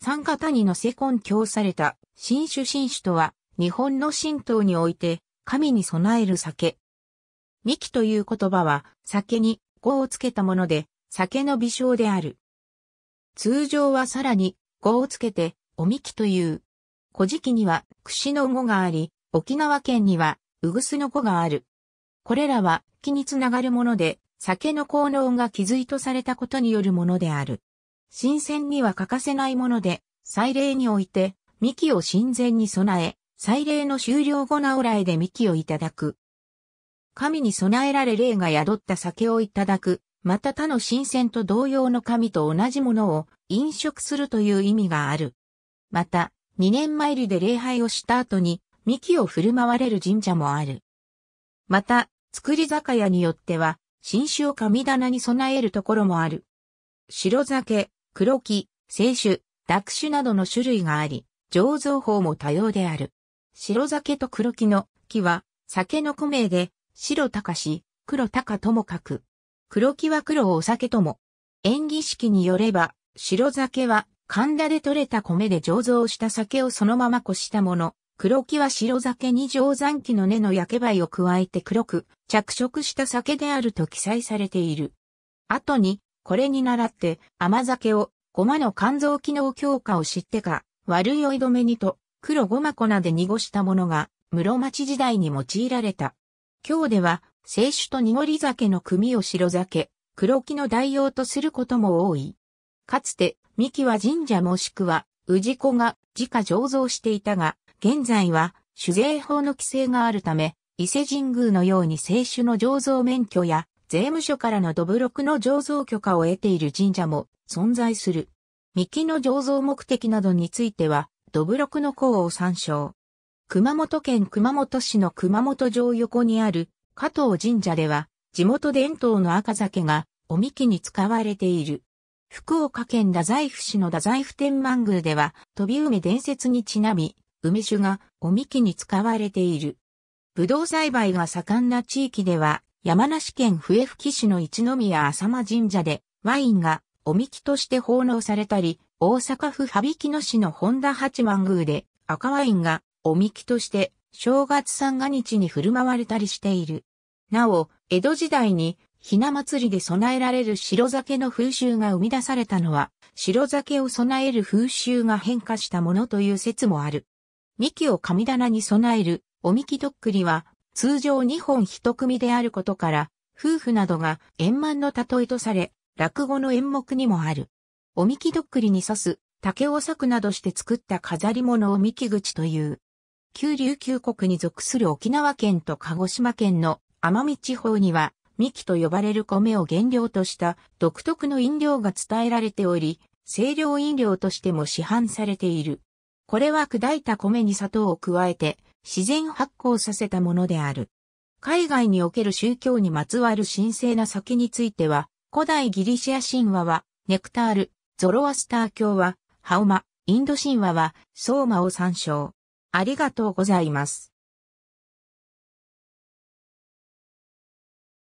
三方にのせ根強された、新種新種とは、日本の神道において、神に備える酒。三木という言葉は、酒に、語をつけたもので、酒の微笑である。通常はさらに、語をつけて、おみきという。古事記には、串の語があり、沖縄県には、うぐすの語がある。これらは、木につながるもので、酒の効能が気づいとされたことによるものである。神仙には欠かせないもので、祭礼において、幹を神前に備え、祭礼の終了後なおらえで幹をいただく。神に備えられ霊が宿った酒をいただく、また他の神仙と同様の神と同じものを飲食するという意味がある。また、二年参りで礼拝をした後に、幹を振る舞われる神社もある。また、作り酒屋によっては、新酒を神棚に備えるところもある。白酒、黒木、清酒、濁酒などの種類があり、醸造法も多様である。白酒と黒木の木は、酒の古名で、白高し、黒高とも書く。黒木は黒をお酒とも。演技式によれば、白酒は、神田で採れた米で醸造した酒をそのままこしたもの。黒木は白酒に定山木の根の焼け灰を加えて黒く着色した酒であると記載されている。後に、これに倣って甘酒をゴマの肝臓機能強化を知ってか、悪い酔い止めにと、黒ゴマ粉で濁したものが、室町時代に用いられた。今日では、清酒と濁り酒の組を白酒、黒木の代用とすることも多い。かつて、三木は神社もしくは、氏子が自家醸造していたが、現在は、酒税法の規制があるため、伊勢神宮のように清酒の醸造免許や、税務署からのどぶろくの醸造許可を得ている神社も存在する。幹の醸造目的などについては、土ブロクの項を参照。熊本県熊本市の熊本城横にある加藤神社では、地元伝統の赤酒がおみきに使われている。福岡県太宰府市の太宰府天満宮では、飛び梅伝説にちなみ、梅酒がおみきに使われている。ぶどう栽培が盛んな地域では、山梨県笛吹市の一宮浅間神社でワインがおみきとして奉納されたり、大阪府羽曳野市の本田八幡宮で赤ワインがおみきとして正月三が日に振る舞われたりしている。なお、江戸時代にひな祭りで備えられる白酒の風習が生み出されたのは、白酒を備える風習が変化したものという説もある。幹を神棚に備えるおみきとっくりは、通常2本1組であることから、夫婦などが円満の例えとされ、落語の演目にもある。おみきどっくりに刺す、竹を裂くなどして作った飾り物をみき口という。旧琉球国に属する沖縄県と鹿児島県の奄美地方には、みきと呼ばれる米を原料とした独特の飲料が伝えられており、清涼飲料としても市販されている。これは砕いた米に砂糖を加えて自然発酵させたものである。海外における宗教にまつわる神聖な酒については、古代ギリシア神話は、ネクタール、ゾロアスター教は、ハオマ、インド神話は、ソーマを参照。ありがとうございます。